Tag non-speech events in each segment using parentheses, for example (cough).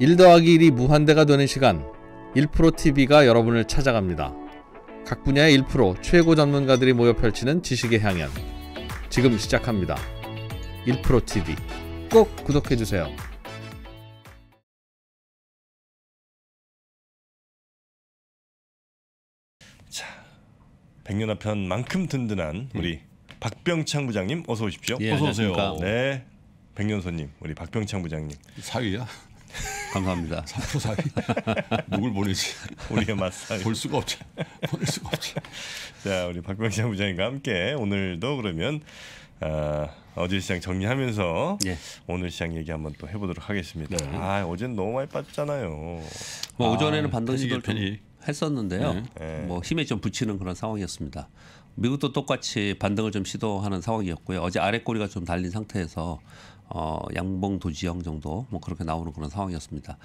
1 더하기 1이 무한대가 되는 시간 1프로TV가 여러분을 찾아갑니다. 각 분야의 1 최고 전문가들이 모여 펼치는 지식의 향연 지금 시작합니다. 1프로TV 꼭 구독해주세요. 자, 백년화 편만큼 든든한 음. 우리 음. 박병창 부장님 어서 오십시오. 예, 어서 오세요. 안녕하십니까. 네, 백년손님 우리 박병창 부장님 사위야? 감사합니다. 사표사위 (laughs) 누굴 보내지? 우리의 맛살. 볼 수가 없지. 보낼 수가 없지. 자, 우리 박병장 부장님과 함께 오늘도 그러면 어, 어제 시장 정리하면서 예. 오늘 시장 얘기 한번 또 해보도록 하겠습니다. 네. 아, 어젠 너무 많이 빠졌잖아요. 뭐 오전에는 아, 반등 시도 좀 했었는데요. 네. 네. 뭐 힘에 좀 붙이는 그런 상황이었습니다. 미국도 똑같이 반등을 좀 시도하는 상황이었고요. 어제 아래 꼬리가 좀 달린 상태에서 어, 양봉 도지형 정도 뭐 그렇게 나오는 그런 상황이었습니다.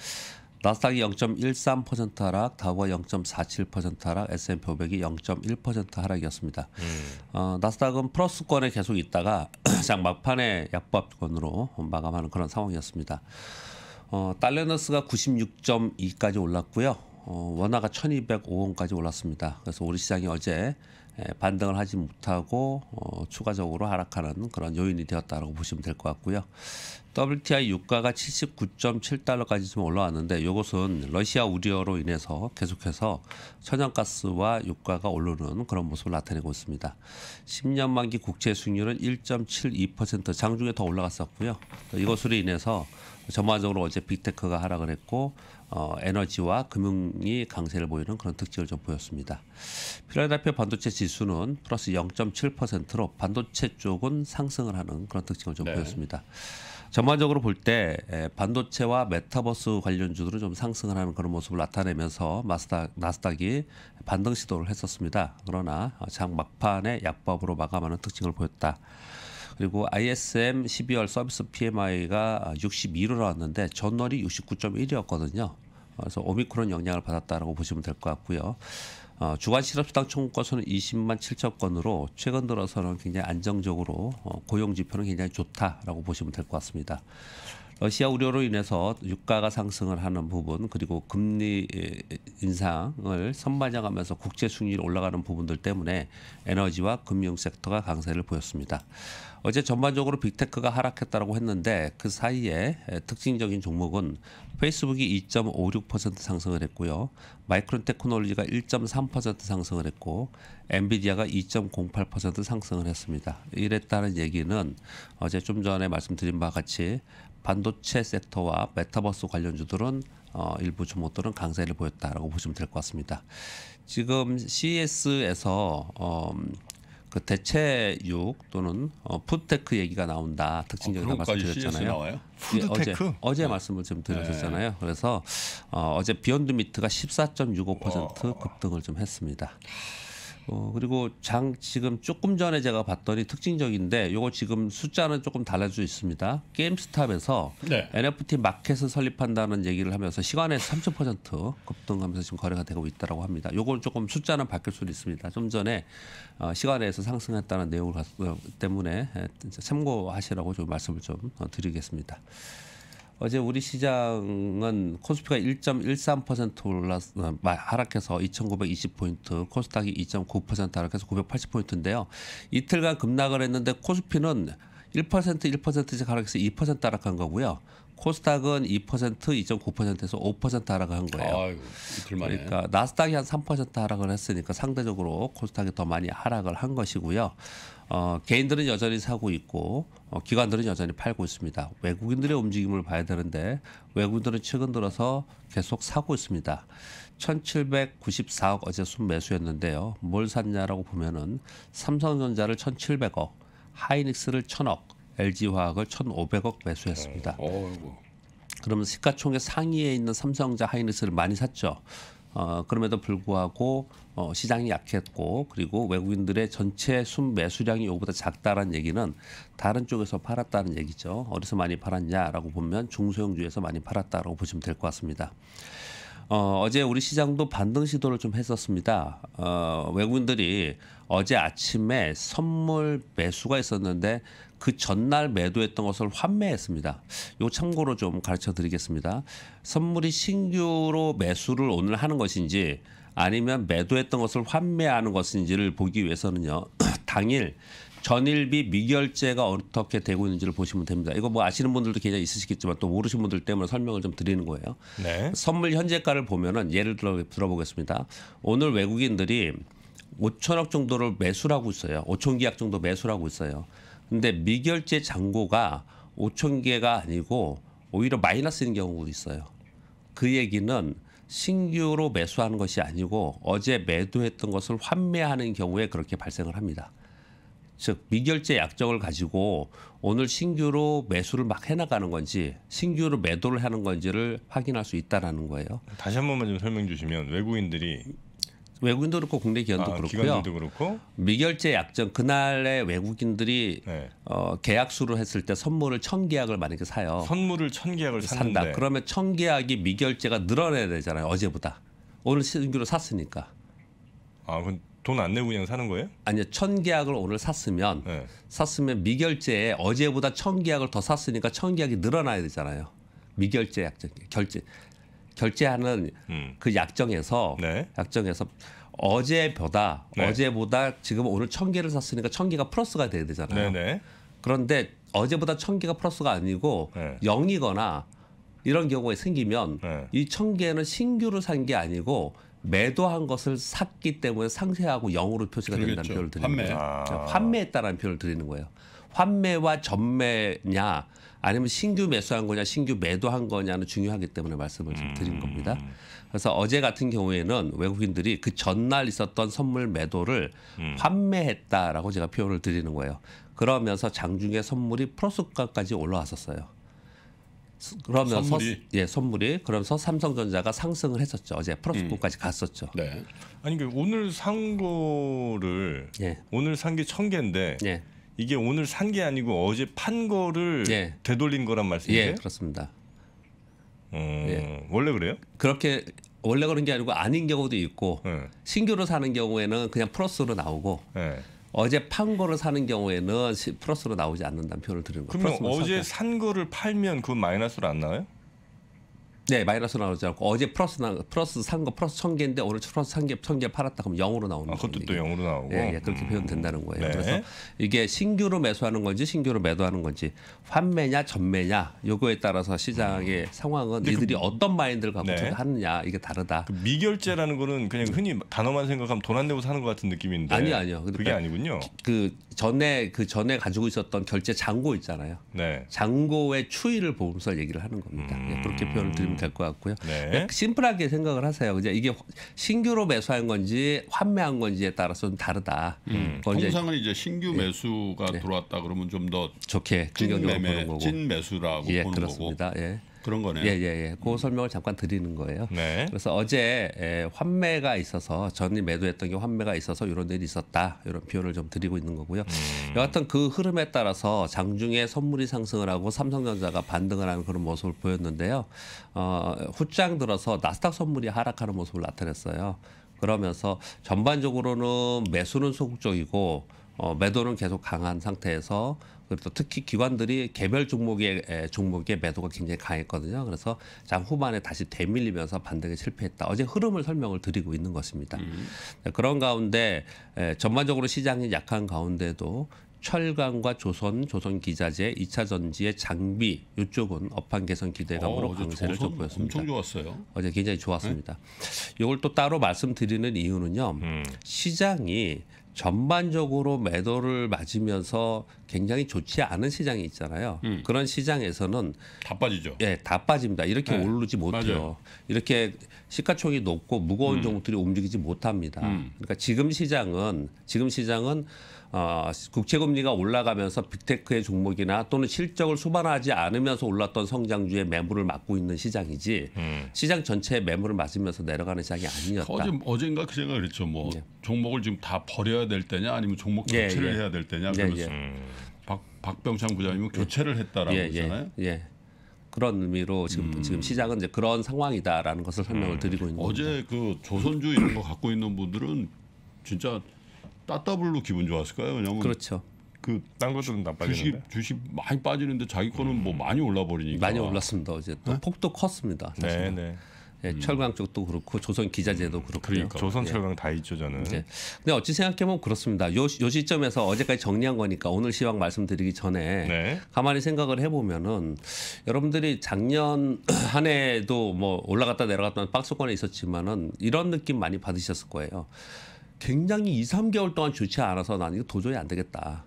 나스닥이 0.13% 하락, 다우가 0.47% 하락, S&P 500이 0.1% 하락이었습니다. 음. 어, 나스닥은 플러스권에 계속 있다가 (clears throat) 장 막판에 약보합권으로 마감하는 그런 상황이었습니다. 어, 달러너스가 96.2까지 올랐고요. 어, 원화가 1,205원까지 올랐습니다. 그래서 우리 시장이 어제 예, 반등을 하지 못하고 어, 추가적으로 하락하는 그런 요인이 되었다고 보시면 될 것 같고요. WTI 유가가 79.7달러까지 좀 올라왔는데 이것은 러시아 우려로 인해서 계속해서 천연가스와 유가가 오르는 그런 모습을 나타내고 있습니다. 10년 만기 국채 수익률은 1.72% 장중에 더 올라갔었고요. 이것으로 인해서 전반적으로 어제 빅테크가 하락을 했고 어, 에너지와 금융이 강세를 보이는 그런 특징을 좀 보였습니다. 필라델피아 반도체 지수는 플러스 0.7%로 반도체 쪽은 상승을 하는 그런 특징을 좀 네. 보였습니다. 전반적으로 볼 때 반도체와 메타버스 관련주들은 좀 상승을 하는 그런 모습을 나타내면서 마스닥, 나스닥이 반등 시도를 했었습니다. 그러나 장 막판에 약법으로 마감하는 특징을 보였다. 그리고 ISM 12월 서비스 PMI가 62로 나왔는데 전월이 69.1이었거든요. 그래서 오미크론 영향을 받았다라고 보시면 될 것 같고요. 어, 주간 실업수당 청구 건수는 20만 7천 건으로 최근 들어서는 굉장히 안정적으로 어, 고용 지표는 굉장히 좋다라고 보시면 될 것 같습니다. 러시아 우려로 인해서 유가가 상승을 하는 부분 그리고 금리 인상을 선반영하면서 국제 수익률 이 올라가는 부분들 때문에 에너지와 금융 섹터가 강세를 보였습니다. 어제 전반적으로 빅테크가 하락했다고 했는데 그 사이에 특징적인 종목은 페이스북이 2.56% 상승을 했고요. 마이크론 테크놀로지가 1.3% 상승을 했고 엔비디아가 2.08% 상승을 했습니다. 이랬다는 얘기는 어제 좀 전에 말씀드린 바와 같이 반도체 섹터와 메타버스 관련주들은 어, 일부 종목들은 강세를 보였다라고 보시면 될 것 같습니다. 지금 CES에서 어, 그 대체육 또는 어, 푸드테크 얘기가 나온다 특징적으로 어, 아, 말씀드렸잖아요. 푸드테크 예, 어제, 어제 네. 말씀을 좀 네. 드렸었잖아요. 그래서 어, 어제 비욘드 미트가 14.65% 급등을 좀 했습니다. 어, 그리고 장 지금 조금 전에 제가 봤더니 특징적인데 요거 지금 숫자는 조금 달라질 수 있습니다. 게임스탑에서 네. NFT 마켓을 설립한다는 얘기를 하면서 시간에 30% 급등하면서 지금 거래가 되고 있다라고 합니다. 요걸 조금 숫자는 바뀔 수는 있습니다. 좀 전에 어, 시간에서 상승했다는 내용 어, 때문에 참고하시라고 좀 말씀을 좀 어, 드리겠습니다. 어제 우리 시장은 코스피가 1.13% 올랐 하락해서 2,920포인트, 코스닥이 2.9% 하락해서 980포인트인데요. 이틀간 급락을 했는데 코스피는 1% 1%씩 하락해서 2% 하락한 거고요. 코스닥은 2% 2.9%에서 5% 하락한 거예요. 그러니까 나스닥이 한 3% 하락을 했으니까 상대적으로 코스닥이 더 많이 하락을 한 것이고요. 어, 개인들은 여전히 사고 있고 어, 기관들은 여전히 팔고 있습니다. 외국인들의 움직임을 봐야 되는데 외국인들은 최근 들어서 계속 사고 있습니다. 1794억 어제 순매수였는데요. 뭘 샀냐라고 보면은 삼성전자를 1700억, 하이닉스를 1000억, LG화학을 1500억 매수했습니다. 어, 그러면 시가총액 상위에 있는 삼성자 하이닉스를 많이 샀죠. 어, 그럼에도 불구하고 어, 시장이 약했고 그리고 외국인들의 전체 순 매수량이 요보다 작다라는 얘기는 다른 쪽에서 팔았다는 얘기죠. 어디서 많이 팔았냐라고 보면 중소형주에서 많이 팔았다라고 보시면 될 것 같습니다. 어, 어제 우리 시장도 반등 시도를 좀 했었습니다. 어, 외국인들이 어제 아침에 선물 매수가 있었는데 그 전날 매도했던 것을 환매했습니다. 요 참고로 좀 가르쳐 드리겠습니다. 선물이 신규로 매수를 오늘 하는 것인지 아니면 매도했던 것을 환매하는 것인지를 보기 위해서는요. (clears throat) 당일 전일비 미결제가 어떻게 되고 있는지를 보시면 됩니다. 이거 뭐 아시는 분들도 굉장히 있으시겠지만 또 모르신 분들 때문에 설명을 좀 드리는 거예요. 네. 선물 현재가를 보면은 예를 들어 들어보겠습니다. 오늘 외국인들이 5천억 정도를 매수를 하고 있어요. 5천 계약 정도 매수를 하고 있어요. 근데 미결제 잔고가 5천 개가 아니고 오히려 마이너스인 경우도 있어요. 그 얘기는 신규로 매수하는 것이 아니고 어제 매도했던 것을 환매하는 경우에 그렇게 발생을 합니다. 즉 미결제 약정을 가지고 오늘 신규로 매수를 막 해나가는 건지 신규로 매도를 하는 건지를 확인할 수 있다라는 거예요. 다시 한 번만 좀 설명 주시면 외국인들이 외국인도 그렇고 국내 기관도 아, 그렇고요. 기관들도 그렇고 미결제 약정 그날에 외국인들이 네. 어, 계약 수로 했을 때 선물을 천 계약을 만약에 사요. 선물을 천 계약을 산다. 샀는데. 그러면 천 계약이 미결제가 늘어나야 되잖아요. 어제보다 오늘 신규로 샀으니까. 아 그건 돈안 내고 그냥 사는 거예요? 아니요 천 계약을 오늘 샀으면 네. 샀으면 미결제에 어제보다 천 계약을 더 샀으니까 천 계약이 늘어나야 되잖아요. 미결제 약정 결제 결제하는 음. 그 약정에서 네. 약정에서 어제보다 네. 어제보다 지금 오늘 천 개를 샀으니까 천 개가 플러스가 돼야 되잖아요. 네네. 네. 그런데 어제보다 천 개가 플러스가 아니고 네. 영이거나 이런 경우에 생기면 네. 이천 개는 신규로 산 게 아니고 매도한 것을 샀기 때문에 상세하고 영으로 표시가 된다는 그렇 표현을 드리는 판매. 아. 환매에 따른 표현을 드리는 거예요. 환매와 전매냐 아니면 신규 매수한 거냐 신규 매도한 거냐는 중요하기 때문에 말씀을 좀 드린 음. 겁니다. 그래서 어제 같은 경우에는 외국인들이 그 전날 있었던 선물 매도를 음. 환매했다라고 제가 표현을 드리는 거예요. 그러면서 장중에 선물이 프로스가까지 올라왔었어요. 그러면서 선물이. 예 선물이 그러면서 삼성전자가 상승을 했었죠 어제 플러스까지 음. 갔었죠. 네. 아니 그 오늘 산 거를 예. 오늘 산게천 개인데 예. 이게 오늘 산 게 아니고 어제 판 거를 예. 되돌린 거란 말씀이세요? 예, 그렇습니다. 음, 예. 원래 그래요? 그렇게 원래 그런 게 아니고 아닌 경우도 있고 예. 신규로 사는 경우에는 그냥 플러스로 나오고 예. 어제 판 거를 사는 경우에는 플러스로 나오지 않는다는 표현을 드리는 거예요. 그러면 어제 산 거를 팔면 그 마이너스로 안 나와요? 네, 마이너스 나오지 않고 어제 플러스 나 플러스 산 거 플러스 천 개인데 오늘 플러스 산개천 개 팔았다 그럼 영으로 나오는 아, 그것도 또 영으로 나오고 예, 예 그렇게 음. 표현된다는 거예요. 네. 그래서 이게 신규로 매수하는 건지 신규로 매도하는 건지 환매냐 전매냐 요거에 따라서 시장의 음. 상황은 이들이 그, 어떤 마인드를 갖고 네. 하느냐 이게 다르다. 그 미결제라는 거는 그냥 흔히 단어만 생각하면 돈 안 내고 사는 것 같은 느낌인데 아니 요 아니요 그게 그 아니군요. 그 전에 그 전에 가지고 있었던 결제 잔고 있잖아요. 네. 잔고의 추이를 보면서 얘기를 하는 겁니다. 음. 예, 그렇게 표현을 드립니다. 될것 같고요. 네. 심플하게 생각을 하세요. 이제 이게 신규로 매수한 건지 환매한 건지에 따라서 는 다르다. 음. 음. 통상은 이제 신규 예. 매수가 네. 들어왔다 그러면 좀 더 좋게 찐 매매, 찐 매수라고 예, 보는 그렇습니다. 거고. 예. 그런 거네요. 예, 예, 예. 그 설명을 잠깐 드리는 거예요. 네. 그래서 어제 예, 환매가 있어서 전이 매도했던 게 환매가 있어서 이런 일이 있었다. 이런 표현을 좀 드리고 있는 거고요. 음. 여하튼 그 흐름에 따라서 장중에 선물이 상승을 하고 삼성전자가 반등을 하는 그런 모습을 보였는데요. 어, 후장 들어서 나스닥 선물이 하락하는 모습을 나타냈어요. 그러면서 전반적으로는 매수는 소극적이고 어, 매도는 계속 강한 상태에서 그리고 특히 기관들이 개별 종목의 종목의 매도가 굉장히 강했거든요. 그래서 장 후반에 다시 되밀리면서 반등에 실패했다. 어제 흐름을 설명을 드리고 있는 것입니다. 음. 네, 그런 가운데 전반적으로 시장이 약한 가운데도 철강과 조선, 조선기자재, 이차전지의 장비 이쪽은 업황 개선 기대감으로 어, 강세를 좀 보였습니다. 엄청 좋았어요. 어제 굉장히 좋았습니다. 네? 이걸 또 따로 말씀드리는 이유는요. 음. 시장이 전반적으로 매도를 맞으면서 굉장히 좋지 않은 시장이 있잖아요. 음. 그런 시장에서는 다 빠지죠. 예, 다 빠집니다. 이렇게 네. 오르지 못해요. 맞아요. 이렇게 시가총이 높고 무거운 음. 종목들이 움직이지 못합니다. 음. 그러니까 지금 시장은 지금 시장은 어, 국채금리가 올라가면서 빅테크의 종목이나 또는 실적을 수반하지 않으면서 올랐던 성장주의 매물을 막고 있는 시장이지 음. 시장 전체의 매물을 맞으면서 내려가는 시장이 아니었다. 어제, 어젠가 그 생각을 했죠. 뭐 예. 종목을 지금 다 버려야 될 때냐 아니면 종목 예, 교체를 예, 예. 해야 될 때냐 그러면서 예, 예. 음. 박, 박병창 부장님은 예. 교체를 했다라고 예, 했잖아요. 예, 예. 그런 의미로 지금 음. 지금 시작은 이제 그런 상황이다라는 것을 설명을 음. 드리고 있는 어제 그 조선주 이런 거 갖고 있는 분들은 진짜 따따블로 기분 좋았을 까요 왜냐면 그렇죠. 그딴 것들은 다 빠지는데 주식 주식 많이 빠지는데 자기 거는 뭐 많이 올라 버리니까 많이 올랐습니다. 어제 또 네? 폭도 컸습니다. 사 네, 네. 예, 음. 철강 쪽도 그렇고 조선 기자재도 음. 그렇고 그러니까. 조선 예. 철강 예. 다 있죠 저는. 예. 근데 어찌 생각해보면 그렇습니다. 요, 요 시점에서 어제까지 정리한 거니까 오늘 시황 말씀드리기 전에 네. 가만히 생각을 해보면은 여러분들이 작년 (clears throat) 한 해도 뭐 올라갔다 내려갔다 박스권에 있었지만은 이런 느낌 많이 받으셨을 거예요. 굉장히 2, 3개월 동안 좋지 않아서 난 이거 도저히 안 되겠다.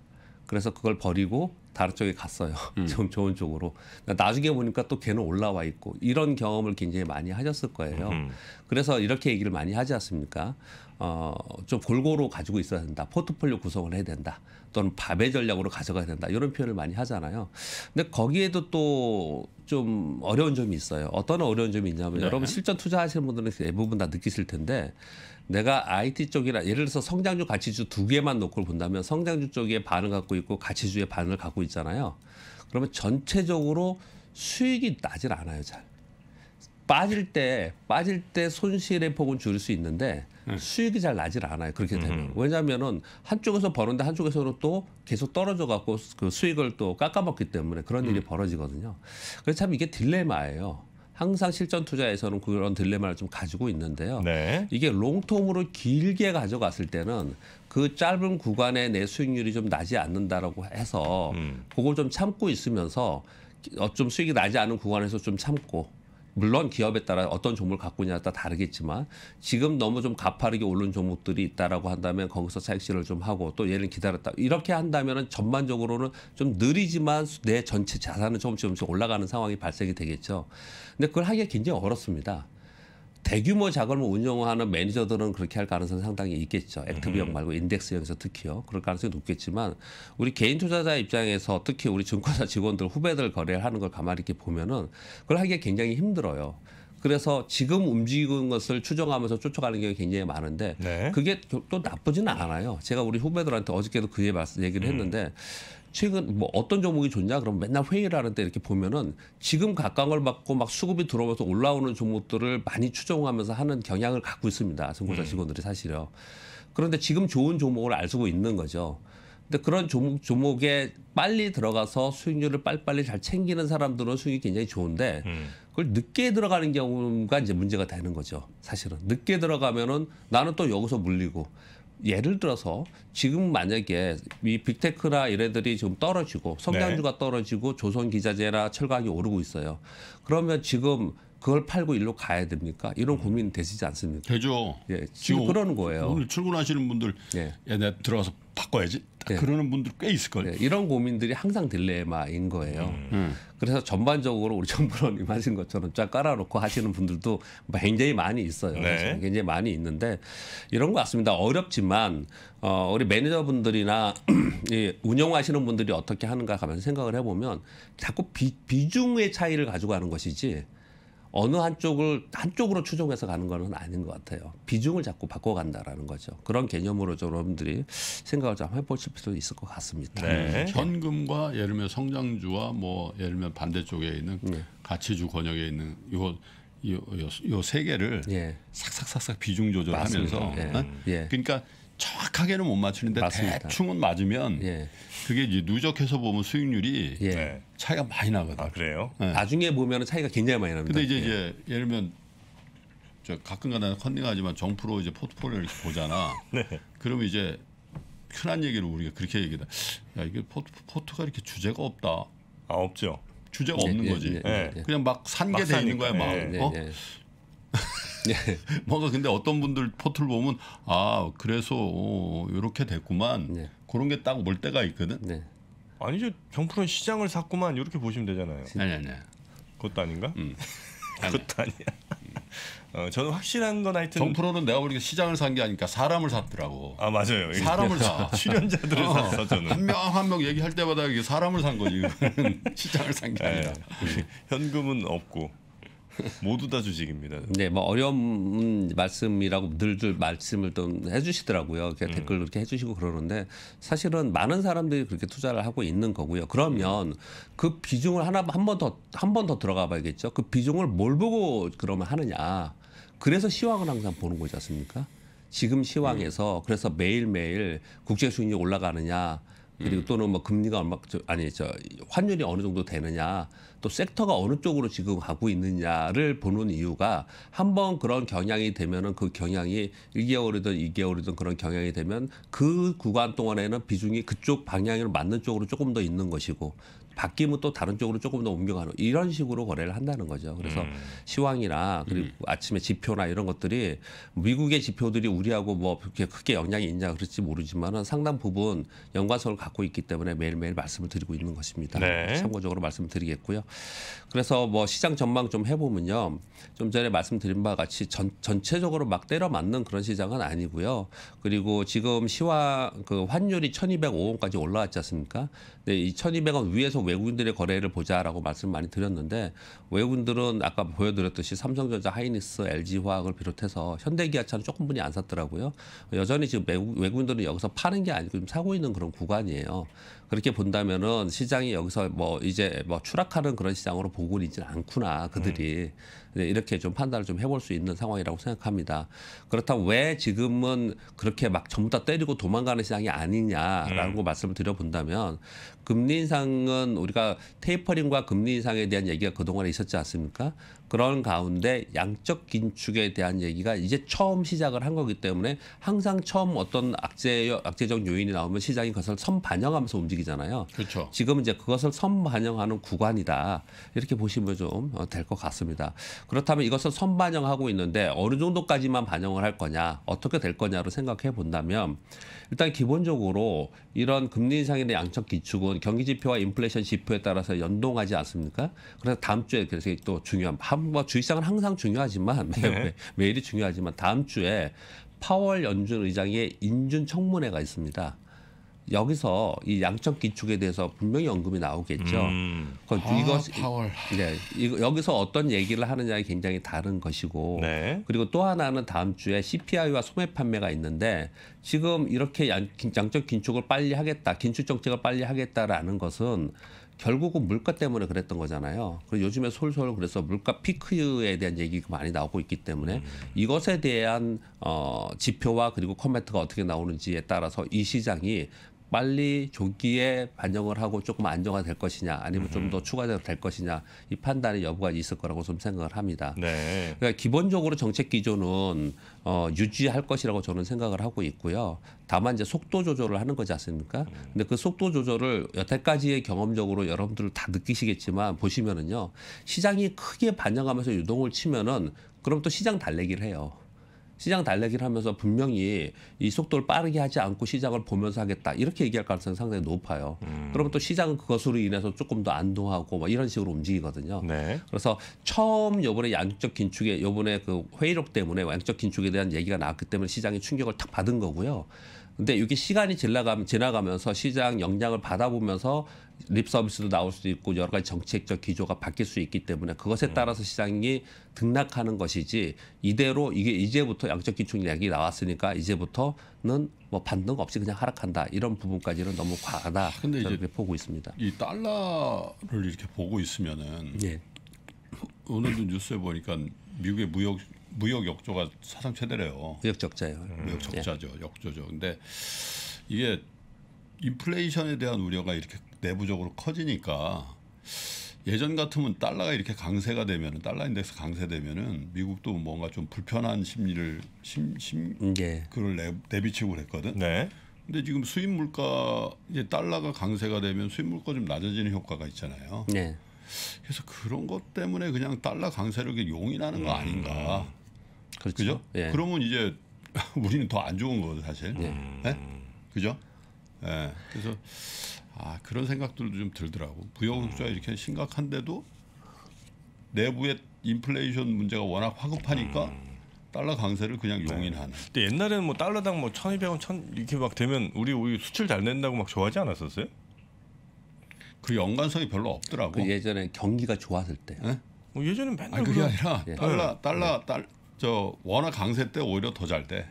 그래서 그걸 버리고 다른 쪽에 갔어요. (laughs) 음. 좀 좋은 쪽으로. 그러니까 나중에 보니까 또 걔는 올라와 있고 이런 경험을 굉장히 많이 하셨을 거예요. 음. 그래서 이렇게 얘기를 많이 하지 않습니까? 어, 좀 골고루 가지고 있어야 된다. 포트폴리오 구성을 해야 된다. 또는 밥의 전략으로 가져가야 된다. 이런 표현을 많이 하잖아요. 근데 거기에도 또 좀 어려운 점이 있어요. 어떤 어려운 점이 있냐면 네. 여러분 실전 투자하시는 분들은 그 대부분 다 느끼실 텐데 내가 IT 쪽이라 예를 들어서 성장주 가치주 두 개만 놓고 본다면 성장주 쪽에 반을 갖고 있고 가치주의 반을 갖고 있잖아요. 그러면 전체적으로 수익이 나질 않아요, 잘. 빠질 때 빠질 때 손실의 폭은 줄일 수 있는데 네. 수익이 잘 나질 않아요. 그렇게 되면 음. 왜냐하면은 한쪽에서 버는데 한쪽에서는 또 계속 떨어져 갖고 그 수익을 또 깎아먹기 때문에 그런 음. 일이 음. 벌어지거든요. 그래서 참 이게 딜레마예요. 항상 실전 투자에서는 그런 딜레마를 좀 가지고 있는데요. 네. 이게 롱톰으로 길게 가져갔을 때는 그 짧은 구간에 내 수익률이 좀 나지 않는다라고 해서 음. 그걸 좀 참고 있으면서 어좀 수익이 나지 않은 구간에서 좀 참고 물론 기업에 따라 어떤 종목을 갖고 있냐에 따라 다르겠지만 지금 너무 좀 가파르게 오른 종목들이 있다라고 한다면 거기서 차익 실을 좀 하고 또 얘는 기다렸다 이렇게 한다면은 전반적으로는 좀 느리지만 내 전체 자산은 조금씩 조금씩 올라가는 상황이 발생이 되겠죠. 근데 그걸 하기가 굉장히 어렵습니다. 대규모 자금을 운영하는 매니저들은 그렇게 할 가능성이 상당히 있겠죠. 액트비형 음. 말고 인덱스형에서 특히요. 그럴 가능성이 높겠지만 우리 개인 투자자 입장에서 특히 우리 증권사 직원들 후배들 거래를 하는 걸 가만히 이렇게 보면은 그걸 하기가 굉장히 힘들어요. 그래서 지금 움직이는 것을 추정하면서 쫓아가는 경우가 굉장히 많은데 네. 그게 또 나쁘지는 않아요. 제가 우리 후배들한테 어저께도 그 얘기를 음. 했는데 음. 최근 뭐 어떤 종목이 좋냐 그럼 맨날 회의를 하는데 이렇게 보면은 지금 각광을 받고 막 수급이 들어와서 올라오는 종목들을 많이 추종하면서 하는 경향을 갖고 있습니다. 증권사 음. 직원들이 사실요. 그런데 지금 좋은 종목을 알 수고 있는 거죠. 근데 그런 종목, 종목에 빨리 들어가서 수익률을 빨리빨리 잘 챙기는 사람들은 수익이 굉장히 좋은데 음. 그걸 늦게 들어가는 경우가 이제 문제가 되는 거죠. 사실은 늦게 들어가면은 나는 또 여기서 물리고 예를 들어서 지금 만약에 이 빅테크라 이래들이 지금 떨어지고 성장주가 네. 떨어지고 조선 기자재라 철강이 오르고 있어요. 그러면 지금 그걸 팔고 일로 가야 됩니까? 이런 음. 고민 되시지 않습니까? 되죠. 예, 지금, 지금 그러는 거예요. 오늘 출근하시는 분들 예. 야, 내 들어가서 바꿔야지. 네. 그러는 분들 꽤 있을 거예요. 네. 이런 고민들이 항상 딜레마인 거예요. 음. 음. 그래서 전반적으로 우리 정부원님 하신 것처럼 쫙 깔아놓고 하시는 분들도 굉장히 많이 있어요. 네. 굉장히 많이 있는데 이런 것 같습니다. 어렵지만 어, 우리 매니저분들이나 (clears throat) 이 운영하시는 분들이 어떻게 하는가 하면서 생각을 해보면 자꾸 비, 비중의 차이를 가지고 하는 것이지 어느 한쪽을 한쪽으로 추종해서 가는 거는 아닌 것 같아요. 비중을 자꾸 바꿔간다라는 거죠. 그런 개념으로 여러분들이 생각을 좀 해보실 필요도 있을 것 같습니다. 네. 네. 현금과 예를 들면 성장주와 뭐 예를 들면 반대쪽에 있는 네. 가치주 권역에 있는 요요요 세 개를 예. 싹싹싹싹 비중 조절하면서 예. 어? 예. 그러니까 정확하게는 못 맞추는데 맞습니다. 대충은 맞으면 예. 그게 이제 누적해서 보면 수익률이 예. 네, 차이가 많이 나거든요. 아, 그래요? 예. 나중에 보면 차이가 굉장히 많이 납니다. 근데 이제, 예. 이제 예를 들면 저 가끔가다 컨닝하지만 정프로 이제 포트폴리오를 보잖아. (laughs) 네. 그러면 이제 흔한 얘기를 우리가 그렇게 얘기다. 야 이게 포트, 포트가 이렇게 주제가 없다. 아 없죠. 주제가 없는 예, 예, 거지. 그냥 막 산게 돼 있는 거야 막. 어? 예. (laughs) 뭔가 근데 어떤 분들 포털 보면 아 그래서 어, 이렇게 됐구만 예. 그런 게딱올 때가 있거든. 네. 아니죠 정프로는 시장을 샀구만 이렇게 보시면 되잖아요. 아니 네, 아니. 네, 그것도 아닌가? 음. (laughs) 그것도 아니야. 음. 어, 저는 확실한 건 하여튼 정프로는 내가 보니까 시장을 산 게 아니니까 사람을 샀더라고. 아 맞아요. 사람을 사. (laughs) 출연자들을 어, 샀어 저는. 한 명 한 명 얘기할 때마다 이게 사람을 산 거지. 시장을 산게 예. 아니라. 현금은 없고 (laughs) 모두 다 주식입니다. 네, 뭐 어려운 말씀이라고 늘들 말씀을 좀 해주시더라고요. 이 음. 댓글 이렇게 해주시고 그러는데 사실은 많은 사람들이 그렇게 투자를 하고 있는 거고요. 그러면 음. 그 비중을 하나 한 번 더 한 번 더 들어가봐야겠죠. 그 비중을 뭘 보고 그러면 하느냐. 그래서 시황을 항상 보는 거지 않습니까? 지금 시황에서 음. 그래서 매일매일 국제 수익이 올라가느냐 그리고 음. 또는 뭐 금리가 얼마 아니 저 환율이 어느 정도 되느냐 또 섹터가 어느 쪽으로 지금 가고 있느냐를 보는 이유가 한번 그런 경향이 되면은 그 경향이 1개월이든 2개월이든 그런 경향이 되면 그 구간 동안에는 비중이 그쪽 방향으로 맞는 쪽으로 조금 더 있는 것이고 바뀌면 또 다른 쪽으로 조금 더 옮겨가는 이런 식으로 거래를 한다는 거죠. 그래서 음. 시황이나 그리고 음. 아침에 지표나 이런 것들이 미국의 지표들이 우리하고 뭐 그렇게 크게 영향이 있냐 그럴지 모르지만은 상당 부분 연관성을 갖고 있기 때문에 매일매일 말씀을 드리고 있는 것입니다. 네. 참고적으로 말씀드리겠고요. 그래서 뭐 시장 전망 좀 해보면요. 좀 전에 말씀드린 바와 같이 전, 전체적으로 막 때려 맞는 그런 시장은 아니고요. 그리고 지금 시황 그 환율이 천이백오 원까지 올라왔지 않습니까? 네, 데이 천이백 원 위에서 결국 외국인들의 거래를 보자라고 말씀 많이 드렸는데 외국인들은 아까 보여드렸듯이 삼성전자, 하이닉스, LG화학을 비롯해서 현대기아차는 조금분이 안 샀더라고요. 여전히 지금 외국, 외국인들은 여기서 파는 게 아니고 지금 사고 있는 그런 구간이에요. 그렇게 본다면은 시장이 여기서 뭐 이제 뭐 추락하는 그런 시장으로 보고 있지 않구나 그들이 음. 네, 이렇게 좀 판단을 좀 해볼 수 있는 상황이라고 생각합니다. 그렇다면 왜 지금은 그렇게 막 전부 다 때리고 도망가는 시장이 아니냐라고 음. 말씀을 드려본다면 금리 인상은 우리가 테이퍼링과 금리 인상에 대한 얘기가 그동안에 있었지 않습니까? 그런 가운데 양적 긴축에 대한 얘기가 이제 처음 시작을 한 거기 때문에 항상 처음 어떤 악재 악재적 요인이 나오면 시장이 그것을 선반영하면서 움직이잖아요. 그렇죠. 지금 이제 그것을 선반영하는 구간이다 이렇게 보시면 좀 될것 어, 같습니다. 그렇다면 이것을 선반영하고 있는데 어느 정도까지만 반영을 할 거냐 어떻게 될 거냐로 생각해 본다면 일단 기본적으로 이런 금리 인상이나 양적 긴축은 경기 지표와 인플레이션 지표에 따라서 연동하지 않습니까? 그래서 다음 주에 그래서 또중요한 뭐 주의사항은 항상 중요하지만 네. (laughs) 매일이 중요하지만 다음 주에 파월 연준 의장의 인준 청문회가 있습니다. 여기서 이 양적 기축에 대해서 분명히 언급이 나오겠죠. 음. 아, 이것 네, 이거 여기서 어떤 얘기를 하느냐에 굉장히 다른 것이고 네. 그리고 또 하나는 다음 주에 CPI와 소매 판매가 있는데 지금 이렇게 양, 양적 긴축을 빨리 하겠다, 긴축 정책을 빨리 하겠다라는 것은 결국은 물가 때문에 그랬던 거잖아요. 그리고 요즘에 솔솔 그래서 물가 피크에 대한 얘기가 많이 나오고 있기 때문에 음. 이것에 대한 어, 지표와 그리고 커멘트가 어떻게 나오는지에 따라서 이 시장이 빨리 조기에 반영을 하고 조금 안정화 될 것이냐 아니면 좀 더 추가적으로 될 것이냐 이 판단의 여부가 있을 거라고 좀 생각을 합니다. 네. 그러니까 기본적으로 정책 기조는 어, 유지할 것이라고 저는 생각을 하고 있고요. 다만 이제 속도 조절을 하는 거지 않습니까? 음. 근데 그 속도 조절을 여태까지의 경험적으로 여러분들 다 느끼시겠지만 보시면은요. 시장이 크게 반영하면서 유동을 치면은 그럼 또 시장 달래기를 해요. 시장 달래기를 하면서 분명히 이 속도를 빠르게 하지 않고 시장을 보면서 하겠다 이렇게 얘기할 가능성이 상당히 높아요. 음. 그러면 또 시장은 그것으로 인해서 조금 더 안동하고 막 뭐 이런 식으로 움직이거든요. 네. 그래서 처음 요번에 양적 긴축에 요번에 그 회의록 때문에 양적 긴축에 대한 얘기가 나왔기 때문에 시장이 충격을 탁 받은 거고요. 근데 이게 시간이 지나가면서 시장 영향을 받아보면서 립 서비스도 나올 수도 있고 여러 가지 정책적 기조가 바뀔 수 있기 때문에 그것에 음. 따라서 시장이 등락하는 것이지 이대로 이게 이제부터 양적 기축량이 나왔으니까 이제부터는 뭐 반등 없이 그냥 하락한다 이런 부분까지는 너무 과하다 아, 근데 이제 보고 있습니다. 이 달러를 이렇게 보고 있으면은 예. 오늘도 뉴스에 보니까 미국의 무역 무역 역조가 사상 최대래요. 무역 적자예요. 음. 음. 무역 적자죠, 예. 역조죠. 근데 이게 인플레이션에 대한 우려가 이렇게 내부적으로 커지니까 예전 같으면 달러가 이렇게 강세가 되면은 달러 인덱스 강세되면은 미국도 뭔가 좀 불편한 심리를 심심 네. 예. 그걸 내, 내비치고 그랬거든. 네. 근데 지금 수입 물가 이제 달러가 강세가 되면 수입 물가 좀 낮아지는 효과가 있잖아요. 네. 그래서 그런 것 때문에 그냥 달러 강세를 용인하는 거 음. 아닌가. 음. 그죠 그죠? 예. 그러면 이제 (laughs) 우리는 더 안 좋은 거거든 사실. 예. 네? 그죠? 예. 그래서 아 그런 생각들도 좀 들더라고. 부영 흑자가 음. 이렇게 심각한데도 내부의 인플레이션 문제가 워낙 화급하니까 음. 달러 강세를 그냥 네. 용인하는. 근데 옛날에는 뭐 달러당 뭐 천이백 원천 이렇게 막 되면 우리 우리 수출 잘 낸다고 막 좋아하지 않았었어요? 그 연관성이 별로 없더라고. 그 예전에 경기가 좋았을 때. 네? 뭐 예전엔 맨날 아니, 그게 그런... 아니라 달러 예. 달러 네. 달러 네. 달저 원화 강세 때 오히려 더잘 돼.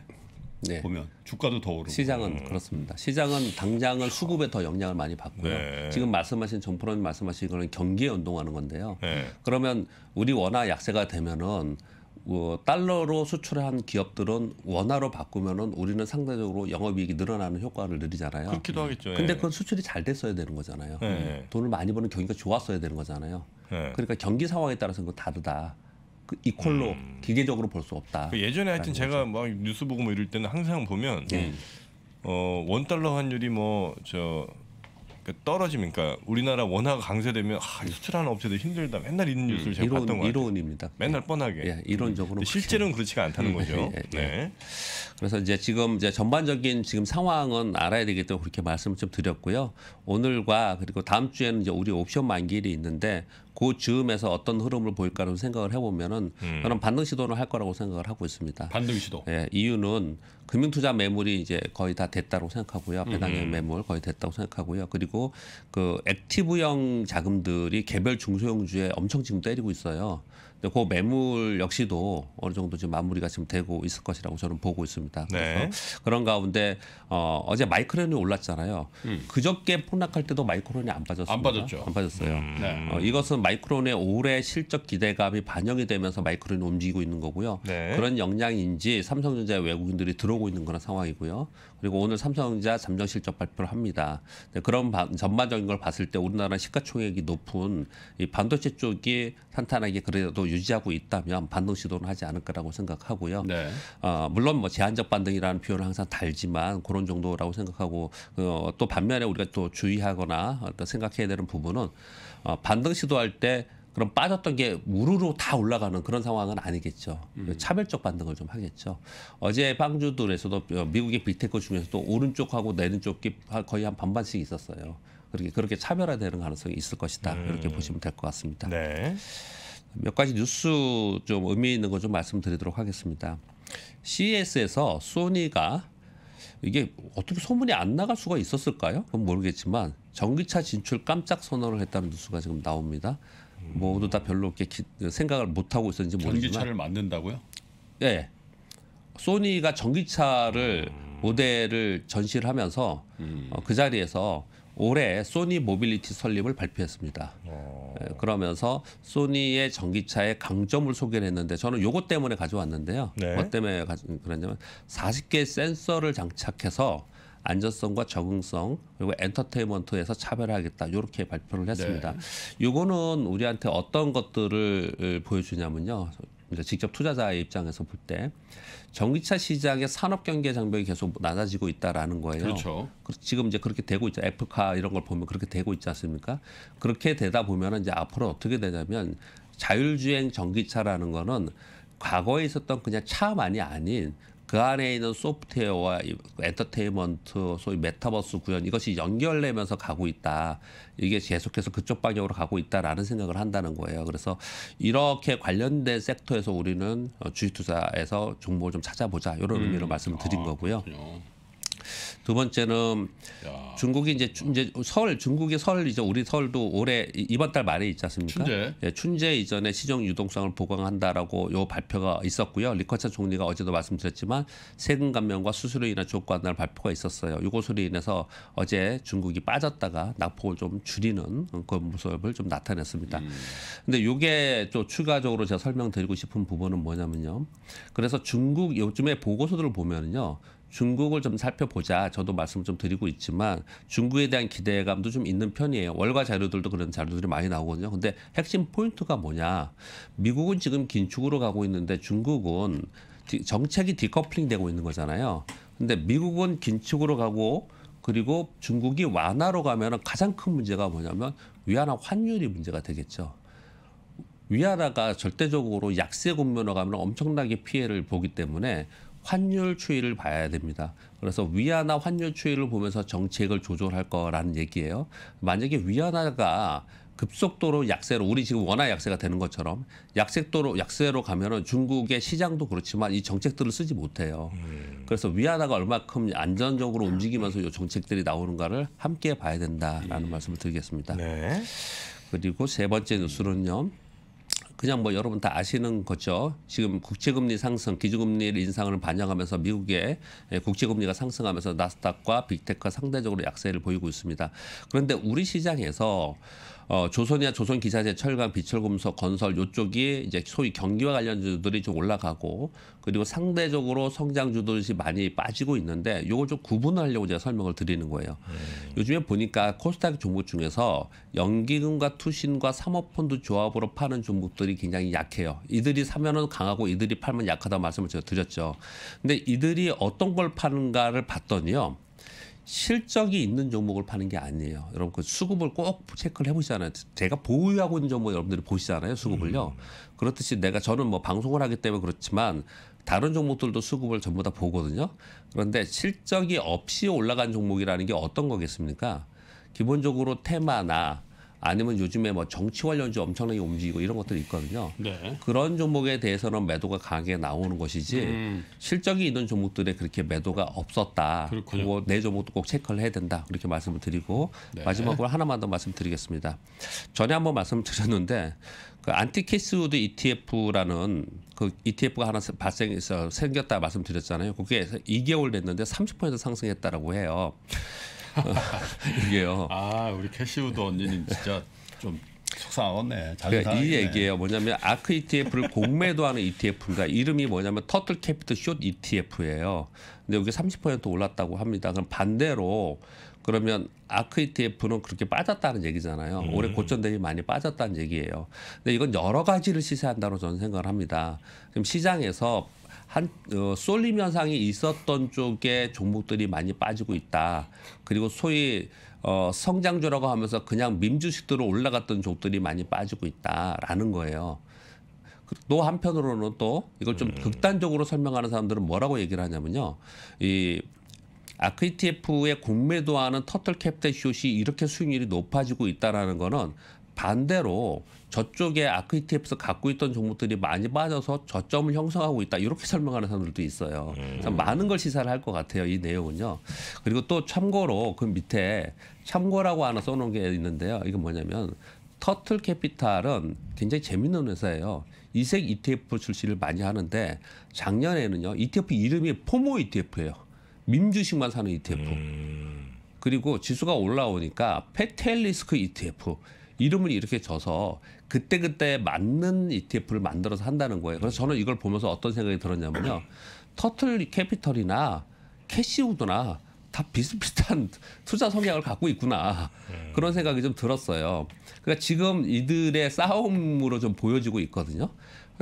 네. 보면 주가도 더 오르고 시장은 음. 그렇습니다. 시장은 당장은 수급에 더 영향을 많이 받고요. 네. 지금 말씀하신 정프로님 말씀하신 거는 경기에 연동하는 건데요. 네. 그러면 우리 원화 약세가 되면은 어, 달러로 수출한 기업들은 원화로 바꾸면은 우리는 상대적으로 영업이익이 늘어나는 효과를 느리잖아요 그렇기도 하겠죠. 예. 근데 그건 수출이 잘 됐어야 되는 거잖아요. 예. 돈을 많이 버는 경기가 좋았어야 되는 거잖아요. 예. 그러니까 경기 상황에 따라서 는 다르다. 그 이퀄로 음. 기계적으로 볼 수 없다. 그 예전에 하여튼 제가 막 뉴스 보고 뭐 이럴 때는 항상 보면 네. 어, 원 달러 환율이 뭐저 그 떨어지니까 그러니까 우리나라 원화가 강세되면 아, 수출하는 업체도 힘들다 맨날 있는 예, 뉴스를 제가 이론, 봤던 거예요. 이론입니다. 맨날 예. 뻔하게. 예, 이론적으로. 실제로는 그렇지가 않다는 거죠. 예, 예, 네. 그래서 이제 지금 이제 전반적인 지금 상황은 알아야 되기 때문에 그렇게 말씀을 좀 드렸고요. 오늘과 그리고 다음 주에는 이제 우리 옵션 만기일이 있는데 그 즈음에서 어떤 흐름을 보일까를 생각을 해보면은 음. 저는 반등 시도를 할 거라고 생각을 하고 있습니다. 반등 시도. 예, 이유는 금융투자 매물이 이제 거의 다 됐다고 생각하고요. 배당의 음. 매물 거의 됐다고 생각하고요. 그리고 그 액티브형 자금들이 개별 중소형주에 엄청 지금 때리고 있어요. 근그 네, 매물 역시도 어느 정도 지금 마무리가 지금 되고 있을 것이라고 저는 보고 있습니다. 네. 그런 가운데 어, 어제 마이크론이 올랐잖아요. 음. 그저께 폭락할 때도 마이크론이 안 빠졌습니다. 안 빠졌죠. 안 빠졌어요. 음. 네. 어, 이것은 마이크론의 올해 실적 기대감이 반영이 되면서 마이크론이 움직이고 있는 거고요. 네. 그런 역량인지삼성전자 외국인들이 들어오고 있는 그런 상황이고요. 그리고 오늘 삼성전자 잠정 실적 발표를 합니다. 네, 그런 바, 전반적인 걸 봤을 때 우리나라 시가총액이 높은 이 반도체 쪽이 탄탄하게 그래도 유지하고 있다면 반등 시도는 하지 않을 거라고 생각하고요. 네. 어, 물론 뭐 제한적 반등이라는 표현을 항상 달지만 그런 정도라고 생각하고 어, 또 반면에 우리가 또 주의하거나 어떤 생각해야 되는 부분은 어, 반등 시도할 때 그럼 빠졌던 게 우르르 다 올라가는 그런 상황은 아니겠죠. 음. 차별적 반등을 좀 하겠죠. 어제 빵주들에서도 어, 미국의 빅테크 중에서도 오른쪽하고 내른쪽이 거의 한 반반씩 있었어요. 그렇게 그렇게 차별화되는 가능성이 있을 것이다. 음. 이렇게 보시면 될 것 같습니다. 네. 몇 가지 뉴스 좀 의미 있는 거 좀 말씀드리도록 하겠습니다. CES에서 소니가 이게 어떻게 소문이 안 나갈 수가 있었을까요? 그건 모르겠지만 전기차 진출 깜짝 선언을 했다는 뉴스가 지금 나옵니다. 모두 다 별로 이렇게 기, 생각을 못 하고 있었는지 모르지만 전기차를 만든다고요? 네. 소니가 전기차를 음. 모델을 전시를 하면서 음. 어, 그 자리에서 올해 소니 모빌리티 설립을 발표했습니다. 어... 예, 그러면서 소니의 전기차의 강점을 소개를 했는데 저는 요것 때문에 가져왔는데요. 네. 뭐 때문에 그랬냐면 4 0개 센서를 장착해서 안전성과 적응성 그리고 엔터테인먼트에서 차별화하겠다 이렇게 발표를 했습니다. 네. 이거는 우리한테 어떤 것들을 보여주냐면요. 직접 투자자의 입장에서 볼때 전기차 시장의 산업 경계 장벽이 계속 낮아지고 있다라는 거예요. 그렇죠. 지금 이제 그렇게 되고 있죠. F카 이런 걸 보면 그렇게 되고 있지 않습니까? 그렇게 되다 보면 이제 앞으로 어떻게 되냐면 자율주행 전기차라는 거는 과거에 있었던 그냥 차만이 아닌 그 안에 있는 소프트웨어와 엔터테인먼트, 소위 메타버스 구현 이것이 연결되면서 가고 있다. 이게 계속해서 그쪽 방향으로 가고 있다라는 생각을 한다는 거예요. 그래서 이렇게 관련된 섹터에서 우리는 주식 투자에서 종목을 좀 찾아보자 이런 음. 의미로 말씀드린 을 아, 거고요. 그렇군요. 두 번째는 야. 중국이 이제, 이제 서울 중국이 서울 이제 우리 서울도 올해 이번 달 말에 있지 않습니까? 춘제. 예, 춘제 이전에 시정 유동성을 보강한다라고 요 발표가 있었고요. 리커차 총리가 어제도 말씀드렸지만 세금 감면과 수수료 인하 조건을 발표가 있었어요. 요것으로 인해서 어제 중국이 빠졌다가 낙폭을 좀 줄이는 그 모습을 좀 나타냈습니다. 음. 근데 요게 또 추가적으로 제가 설명드리고 싶은 부분은 뭐냐면요. 그래서 중국 요즘에 보고서들을 보면은요. 중국을 좀 살펴보자. 저도 말씀을 좀 드리고 있지만 중국에 대한 기대감도 좀 있는 편이에요. 월가 자료들도 그런 자료들이 많이 나오거든요. 근데 핵심 포인트가 뭐냐? 미국은 지금 긴축으로 가고 있는데 중국은 정책이 디커플링 되고 있는 거잖아요. 근데 미국은 긴축으로 가고 그리고 중국이 완화로 가면 가장 큰 문제가 뭐냐면 위안화 환율이 문제가 되겠죠. 위안화가 절대적으로 약세 국면으로 가면 엄청나게 피해를 보기 때문에 환율 추이를 봐야 됩니다. 그래서 위안화 환율 추이를 보면서 정책을 조절할 거라는 얘기예요. 만약에 위안화가 급속도로 약세로 우리 지금 원화 약세가 되는 것처럼 약세도로 약세로 가면은 중국의 시장도 그렇지만 이 정책들을 쓰지 못해요. 음. 그래서 위안화가 얼마큼 안전적으로 움직이면서 이 정책들이 나오는가를 함께 봐야 된다라는 예. 말씀을 드리겠습니다. 네. 그리고 세 번째 뉴스는요. 그냥 뭐 여러분 다 아시는 거죠. 지금 국채금리 상승, 기준금리 를 인상을 반영하면서 미국의 예, 국채금리가 상승하면서 나스닥과 빅테크가 상대적으로 약세를 보이고 있습니다. 그런데 우리 시장에서 어, 조선이나 조선 기사재, 철강, 비철금속, 건설 요쪽이 이제 소위 경기와 관련주들이 좀 올라가고 그리고 상대적으로 성장주들이 많이 빠지고 있는데 요걸 좀 구분하려고 제가 설명을 드리는 거예요. 음. 요즘에 보니까 코스닥 종목 중에서 연기금과 투신과 사모펀드 조합으로 파는 종목들이 굉장히 약해요. 이들이 사면은 강하고 이들이 팔면 약하다 말씀을 제가 드렸죠. 근데 이들이 어떤 걸 파는가를 봤더니요. 실적이 있는 종목을 파는 게 아니에요. 여러분 그 수급을 꼭 체크를 해보시잖아요. 제가 보유하고 있는 종목 여러분들이 보시잖아요. 수급을요. 음. 그렇듯이 내가 저는 뭐 방송을 하기 때문에 그렇지만 다른 종목들도 수급을 전부 다 보거든요. 그런데 실적이 없이 올라간 종목이라는 게 어떤 거겠습니까? 기본적으로 테마나 아니면 요즘에 뭐 정치 관련주 엄청나게 움직이고 이런 것들이 있거든요. 네. 그런 종목에 대해서는 매도가 강하게 나오는 것이지 음. 실적이 있는 종목들에 그렇게 매도가 없었다. 그리고 내 종목도 꼭 체크를 해야 된다. 그렇게 말씀을 드리고 네. 마지막으로 하나만 더 말씀드리겠습니다. 전에 한번 말씀드렸는데 그 안티키스우드 ETF라는 그 ETF가 하나 발생해서 생겼다 말씀드렸잖아요. 그게 2개월 됐는데 30% 상승했다라고 해요. (laughs) 이게요. 아 우리 캐시우드 언니는 진짜 좀 속상하겠네. 그러니까 이 얘기예요. 뭐냐면 아크 ETF를 공매도하는 e t f e 가 이름이 뭐냐면 터틀 캐피트 숏 e ETF예요. 근데 여기 30% 올랐다고 합니다. 그럼 반대로 그러면 아크 ETF는 그렇게 빠졌다는 얘기잖아요. 음. 올해 고점 대비 많이 빠졌다는 얘기예요. 근데 이건 여러 가지를 시사한다고 저는 생각을 합니다. 지금 시장에서 한 어, 쏠림 현상이 있었던 쪽에 종목들이 많이 빠지고 있다. 그리고 소위 어, 성장주라고 하면서 그냥 민주식대로 올라갔던 종들이 많이 빠지고 있다라는 거예요. 그 또 한편으로는 또 이걸 좀 음. 극단적으로 설명하는 사람들은 뭐라고 얘기를 하냐면요. 이 아크 ETF의 공매도하는 터틀 캡대 숏이 이렇게 수익률이 높아지고 있다라 거는 반대로 저쪽에 아크 ETF에서 갖고 있던 종목들이 많이 빠져서 저점을 형성하고 있다. 이렇게 (laughs) 설명하는 사람들도 있어요. 음. 많은 걸 시사를 할 것 같아요. 이 내용은요. 그리고 또 참고로 그 밑에 참고라고 하나 써놓은 게 있는데요. 이게 뭐냐면 터틀 캐피탈은 굉장히 재밌는 회사예요. 이색 ETF 출시를 많이 하는데 작년에는요. ETF 이름이 포모 ETF예요. 민주식만 사는 ETF. 음. 그리고 지수가 올라오니까 페텔리스크 ETF 이름을 이렇게 줘서 그때그때 맞는 ETF를 만들어서 한다는 거예요. 그래서 저는 이걸 보면서 어떤 생각이 들었냐면요. 터틀 캐피털이나 캐시우드나 다 비슷비슷한 (laughs) 투자 성향을 갖고 있구나 그런 생각이 좀 들었어요. 그러니까 지금 이들의 싸움으로 좀 보여지고 있거든요.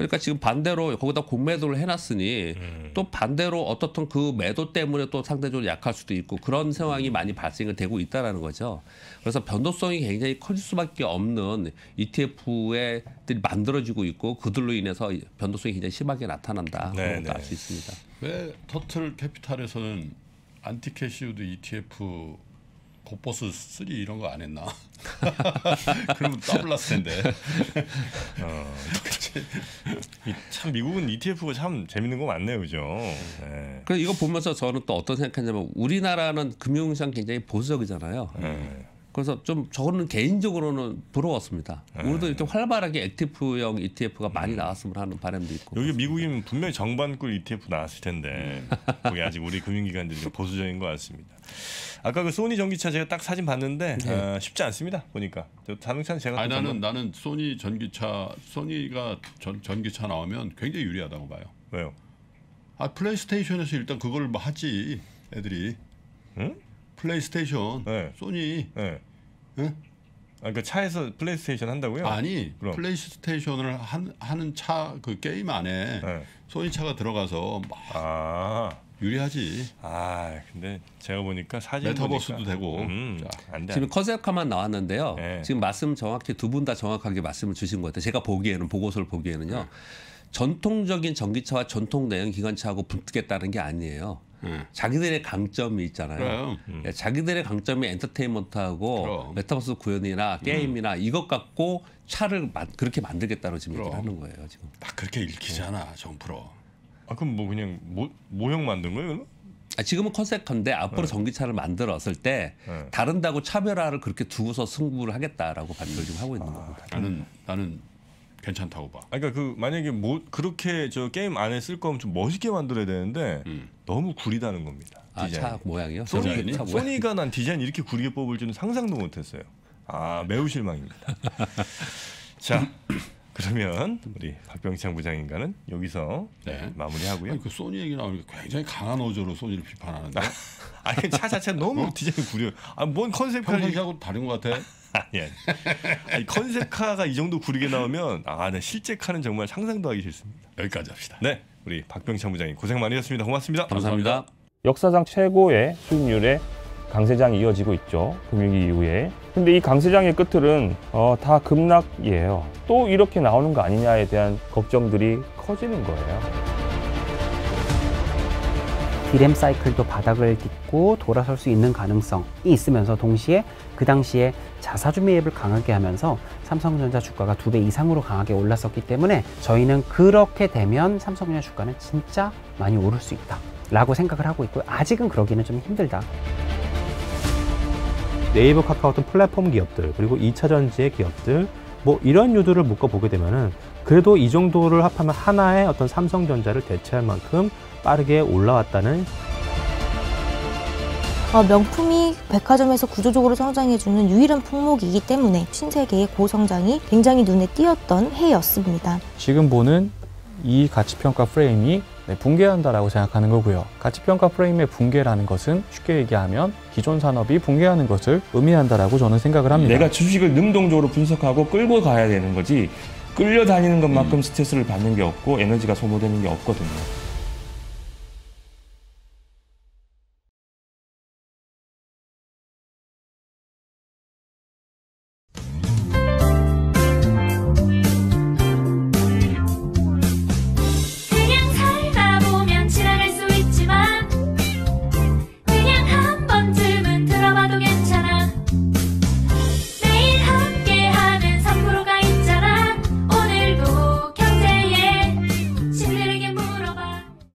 그러니까 지금 반대로 거기다 공매도를 해놨으니 음. 또 반대로 어떻든 그 매도 때문에 또 상대적으로 약할 수도 있고 그런 상황이 음. 많이 발생이 되고 있다라는 거죠. 그래서 변동성이 굉장히 커질 수밖에 없는 ETF에 만들어지고 있고 그들로 인해서 변동성이 굉장히 심하게 나타난다. 네, 그런 것알수 네. 있습니다. 왜 터틀 캐피탈에서는 안티캐시우드 ETF 봇보스 3 이런 거 안 했나? (laughs) 그러면 더블났을 텐데. (laughs) 어, 참 미국은 ETF가 참 재밌는 거 많네요, 그죠? 네. 그래 이거 보면서 저는 또 어떤 생각했냐면 우리나라는 금융시장 굉장히 보수적이잖아요. 네. 그래서 좀 저는 거 개인적으로는 부러웠습니다. 네. 우리도 이렇게 활발하게 액티프형 ETF가 많이 나왔으면 하는 바람도 있고. 여기 미국이면 분명히 정반꿀 ETF 나왔을 텐데 그게 아직 우리 금융기관들이 보수적인 것 같습니다. 아까 그 소니 전기차 제가 딱 사진 봤는데 네. 어, 쉽지 않습니다. 보니까 저자동차 제가 아니, 나는 나는 소니 전기차 소니가 전, 전기차 나오면 굉장히 유리하다고 봐요. 왜요? 아 플레이스테이션에서 일단 그걸 뭐 하지 애들이. 응? 플레이스테이션, 네. 소니. 네. 응? 아, 그 차에서 플레이스테이션 한다고요? 아니 그럼. 플레이스테이션을 한, 하는 차 그 게임 안에 네. 소니 차가 들어가서 막 아. 유리하지. 아 근데 제가 보니까 사진 메타버스도 보니까. 되고 음, 음. 안 돼, 지금 컨셉화만 나왔는데요. 네. 지금 말씀 정확히 두 분 다 정확하게 말씀을 주신 것 같아요. 제가 보기에는 보고서를 보기에는요. 네. 전통적인 전기차와 전통 내연 기관차하고 붙겠다는 게 아니에요. 네. 자기들의 강점이 있잖아요. 음. 자기들의 강점이 엔터테인먼트하고 그럼. 메타버스 구현이나 음. 게임이나 음. 이것 갖고 차를 마, 그렇게 만들겠다고 지금 그럼. 얘기를 하는 거예요. 지금 딱 그렇게 읽히잖아 정프로. 아 그럼 뭐 그냥 모, 모형 만든 거예요? 그럼? 아, 지금은 컨셉컨데 앞으로 네. 전기차를 만들었을 때 네. 다른다고 차별화를 그렇게 두고서 승부를 하겠다라고 반대를 지금 하고 있는 아, 겁니다. 나는 나는 괜찮다고 봐. 그러니까 그 만약에 뭐 그렇게 저 게임 안에 쓸 거면 좀 멋있게 만들어야 되는데 음. 너무 구리다는 겁니다. 아, 차 모양이요? 소니, 차 모양. 소니가 난 디자인 이렇게 구리게 뽑을 줄은 상상도 못했어요. 아 매우 실망입니다. (laughs) 자. 그러면 우리 박병창 부장인가는 여기서 네. 마무리하고요. 아니, 그 소니 얘기 나오니까 굉장히 강한 어조로 소니를 비판하는데. (laughs) 아니 차차차 너무 어? 디자인 구려. 아뭔 컨셉 평상시하고 다른 것 같아. (laughs) 아니, 컨셉카가 이 정도 구리게 나오면 아, 네, 실제 카는 정말 상상도 하기 싫습니다. 여기까지 합시다. 네, 우리 박병창 부장님 고생 많이 했습니다. 고맙습니다. 감사합니다. 감사합니다. 역사상 최고의 수익률의 강세장이 이어지고 있죠. 금융위 이후에 근데 이 강세장의 끝틀은 어, 다 급락이에요. 또 이렇게 나오는 거 아니냐에 대한 걱정들이 커지는 거예요. 디램 사이클도 바닥을 딛고 돌아설 수 있는 가능성이 있으면서 동시에 그 당시에 자사주 매입을 강하게 하면서 삼성전자 주가가 두 배 이상으로 강하게 올랐었기 때문에 저희는 그렇게 되면 삼성전자 주가는 진짜 많이 오를 수 있다 라고 생각을 하고 있고 아직은 그러기는 좀 힘들다 네이버 카카오 톡 플랫폼 기업들 그리고 2차전지의 기업들 뭐 이런 유도를 묶어보게 되면은 그래도 이 정도를 합하면 하나의 어떤 삼성전자를 대체할 만큼 빠르게 올라왔다는 어, 명품이 백화점에서 구조적으로 성장해주는 유일한 품목이기 때문에 신세계의 고성장이 굉장히 눈에 띄었던 해였습니다. 지금 보는 이 가치평가 프레임이 네, 붕괴한다라고 생각하는 거고요. 가치평가 프레임의 붕괴라는 것은 쉽게 얘기하면 기존 산업이 붕괴하는 것을 의미한다라고 저는 생각을 합니다. 내가 주식을 능동적으로 분석하고 끌고 가야 되는 거지 끌려다니는 것만큼 음. 스트레스를 받는 게 없고 에너지가 소모되는 게 없거든요.